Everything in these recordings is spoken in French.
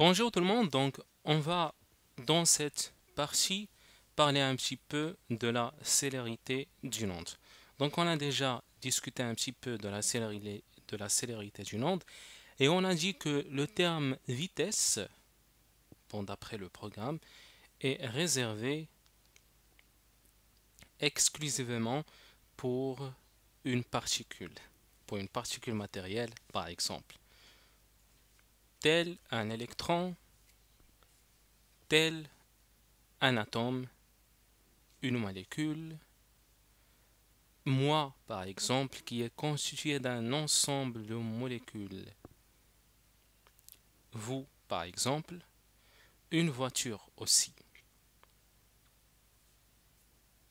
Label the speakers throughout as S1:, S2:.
S1: Bonjour tout le monde, donc on va dans cette partie parler un petit peu de la célérité d'une onde. Donc on a déjà discuté un petit peu de la célérité, d'une onde et on a dit que le terme vitesse, d'après le programme, est réservé exclusivement pour une particule, pour une particule matérielle par exemple tel un électron, tel un atome, une molécule, moi par exemple qui est constitué d'un ensemble de molécules, vous par exemple, une voiture aussi,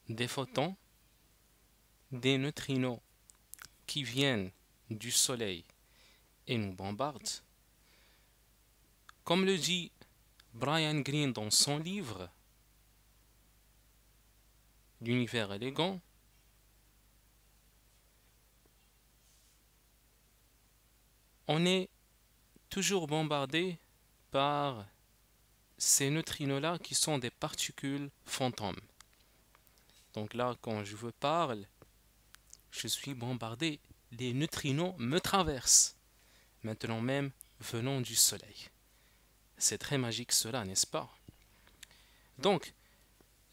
S1: des photons, des neutrinos qui viennent du soleil et nous bombardent, comme le dit Brian Greene dans son livre L'univers élégant, on est toujours bombardé par ces neutrinos-là qui sont des particules fantômes. Donc là, quand je vous parle, je suis bombardé. Les neutrinos me traversent, maintenant même venant du Soleil. C'est très magique cela, n'est-ce pas Donc,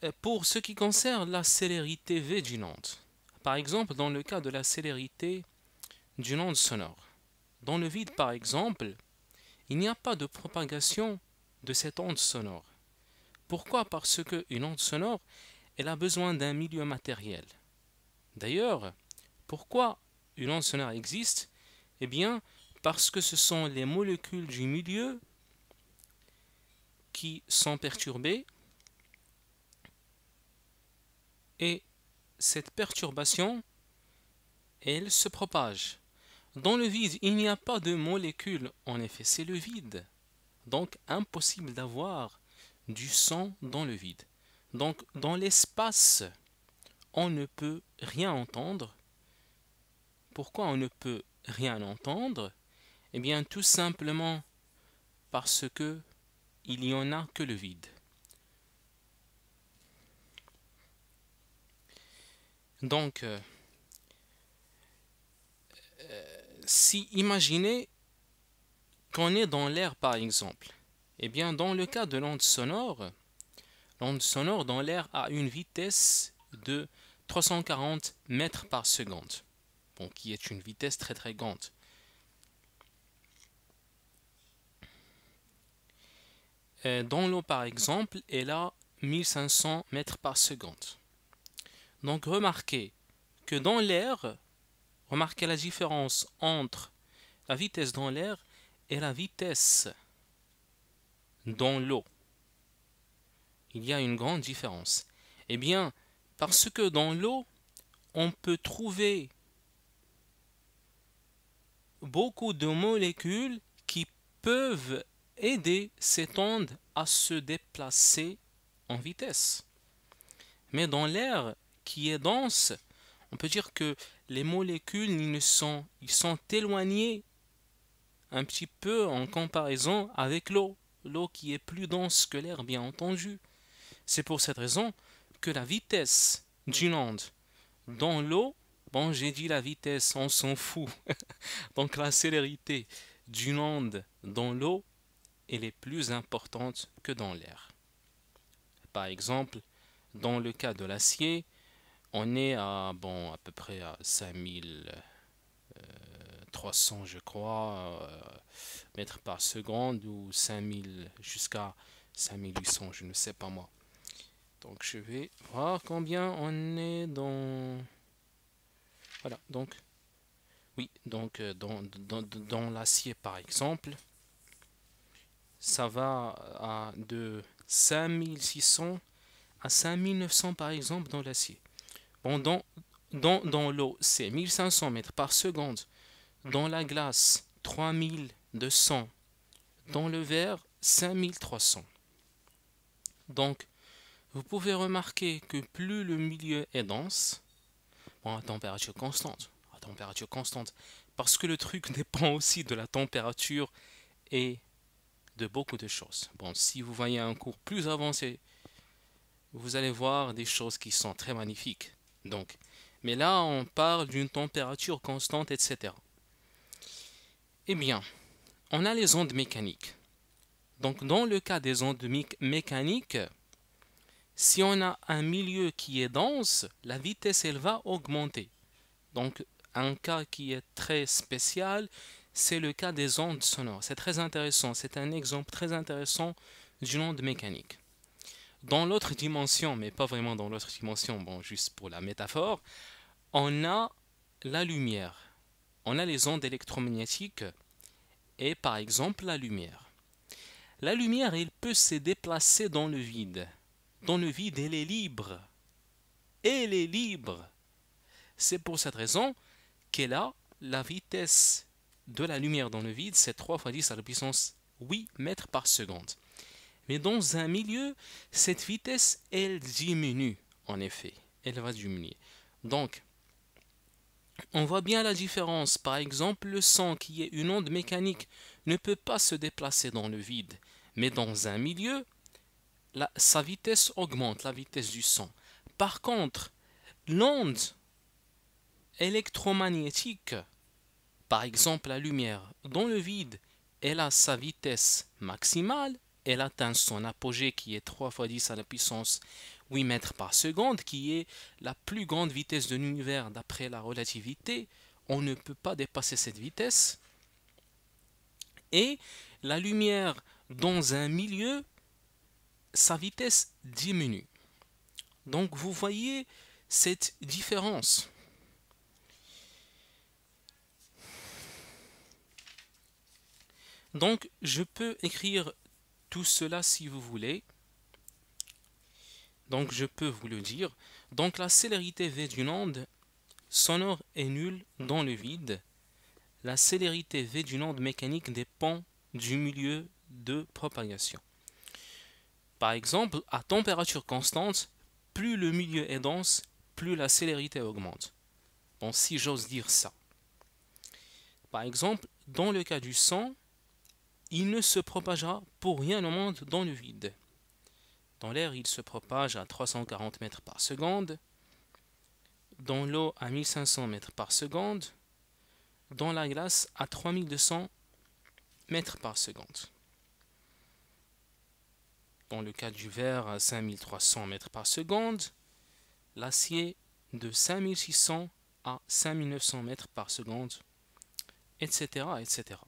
S1: euh, pour ce qui concerne la célérité onde, par exemple dans le cas de la célérité d'une onde sonore, dans le vide par exemple, il n'y a pas de propagation de cette onde sonore. Pourquoi Parce qu'une onde sonore, elle a besoin d'un milieu matériel. D'ailleurs, pourquoi une onde sonore existe Eh bien, parce que ce sont les molécules du milieu qui sont perturbés et cette perturbation, elle se propage. Dans le vide, il n'y a pas de molécules. En effet, c'est le vide. Donc, impossible d'avoir du sang dans le vide. Donc, dans l'espace, on ne peut rien entendre. Pourquoi on ne peut rien entendre Eh bien, tout simplement parce que il n'y en a que le vide. Donc, euh, euh, si imaginez qu'on est dans l'air par exemple, eh bien dans le cas de l'onde sonore, l'onde sonore dans l'air a une vitesse de 340 mètres par seconde, bon, qui est une vitesse très très grande. Euh, dans l'eau par exemple elle a 1500 mètres par seconde. Donc remarquez que dans l'air, remarquez la différence entre la vitesse dans l'air et la vitesse dans l'eau. Il y a une grande différence. Eh bien, parce que dans l'eau, on peut trouver beaucoup de molécules qui peuvent aider cette onde à se déplacer en vitesse. Mais dans l'air qui est dense, on peut dire que les molécules sont, ils sont un petit peu en comparaison avec l'eau, l'eau qui est plus dense que l'air bien entendu. C'est pour cette raison que la vitesse d'une onde dans l'eau, bon j'ai dit la vitesse, on s'en fout, donc la célérité d'une onde dans l'eau elle est plus importante que dans l'air. Par exemple, dans le cas de l'acier, on est à, bon, à peu près à 5300, euh, je crois, euh, mètres par seconde ou 5000 jusqu'à 5800, je ne sais pas moi. Donc je vais voir combien on est dans... Voilà, donc... Oui, donc euh, dans, dans l'acier par exemple, ça va à de 5600 à 5900 par exemple dans l'acier. Bon, dans, dans, dans l'eau, c'est 1500 mètres par seconde. Dans la glace, 3200. Dans le verre, 5300. Donc, vous pouvez remarquer que plus le milieu est dense, bon, à température constante, à température constante, parce que le truc dépend aussi de la température et de beaucoup de choses. Bon, si vous voyez un cours plus avancé, vous allez voir des choses qui sont très magnifiques. Donc, mais là, on parle d'une température constante, etc. Eh bien, on a les ondes mécaniques. Donc, dans le cas des ondes mécaniques, si on a un milieu qui est dense, la vitesse, elle va augmenter. Donc, un cas qui est très spécial, c'est le cas des ondes sonores. C'est très intéressant, c'est un exemple très intéressant d'une onde mécanique. Dans l'autre dimension, mais pas vraiment dans l'autre dimension, bon, juste pour la métaphore, on a la lumière, on a les ondes électromagnétiques et par exemple la lumière. La lumière, elle peut se déplacer dans le vide. Dans le vide, elle est libre. Elle est libre. C'est pour cette raison qu'elle a la vitesse de la lumière dans le vide, c'est 3 fois 10 à la puissance 8 mètres par seconde. Mais dans un milieu, cette vitesse, elle diminue, en effet. Elle va diminuer. Donc, on voit bien la différence. Par exemple, le sang, qui est une onde mécanique, ne peut pas se déplacer dans le vide. Mais dans un milieu, sa vitesse augmente, la vitesse du sang. Par contre, l'onde électromagnétique par exemple, la lumière dans le vide, elle a sa vitesse maximale, elle atteint son apogée qui est 3 fois 10 à la puissance 8 mètres par seconde, qui est la plus grande vitesse de l'univers d'après la relativité. On ne peut pas dépasser cette vitesse. Et la lumière dans un milieu, sa vitesse diminue. Donc vous voyez cette différence. Donc, je peux écrire tout cela si vous voulez. Donc, je peux vous le dire. Donc, la célérité V d'une onde sonore est nulle dans le vide. La célérité V d'une onde mécanique dépend du milieu de propagation. Par exemple, à température constante, plus le milieu est dense, plus la célérité augmente. Bon, si j'ose dire ça. Par exemple, dans le cas du sang, il ne se propagera pour rien au monde dans le vide. Dans l'air, il se propage à 340 mètres par seconde, dans l'eau à 1500 mètres par seconde, dans la glace à 3200 mètres par seconde. Dans le cas du verre à 5300 mètres par seconde, l'acier de 5600 à 5900 mètres par seconde, etc. etc.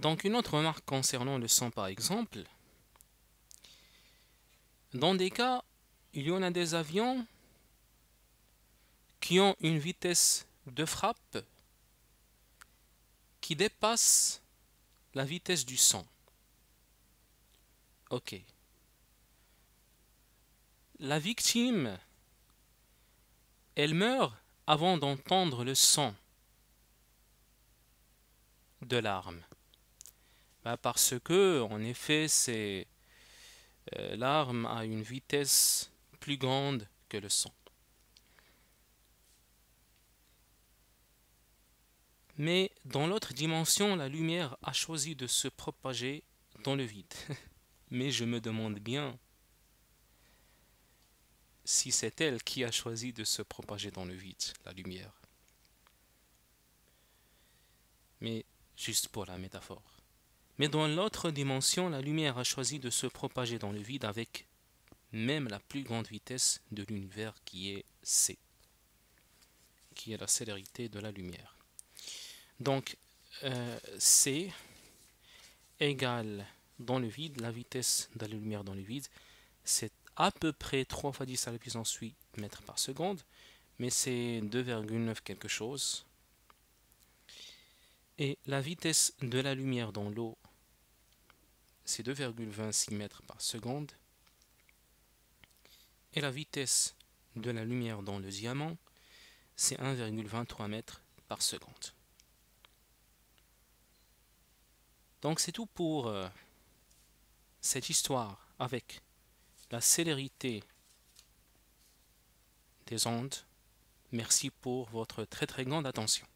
S1: Donc une autre remarque concernant le sang par exemple, dans des cas, il y en a des avions qui ont une vitesse de frappe qui dépasse la vitesse du sang. Ok. La victime, elle meurt avant d'entendre le son de l'arme. Bah, parce que, en effet, c'est euh, l'arme a une vitesse plus grande que le son. Mais dans l'autre dimension, la lumière a choisi de se propager dans le vide. Mais je me demande bien si c'est elle qui a choisi de se propager dans le vide, la lumière. Mais juste pour la métaphore. Mais dans l'autre dimension, la lumière a choisi de se propager dans le vide avec même la plus grande vitesse de l'univers qui est C, qui est la célérité de la lumière. Donc euh, C égale dans le vide, la vitesse de la lumière dans le vide, c'est à peu près 3 fois 10 à la puissance 8 mètres par seconde, mais c'est 2,9 quelque chose. Et la vitesse de la lumière dans l'eau c'est 2,26 mètres par seconde. Et la vitesse de la lumière dans le diamant, c'est 1,23 mètres par seconde. Donc c'est tout pour euh, cette histoire avec la célérité des ondes. Merci pour votre très très grande attention.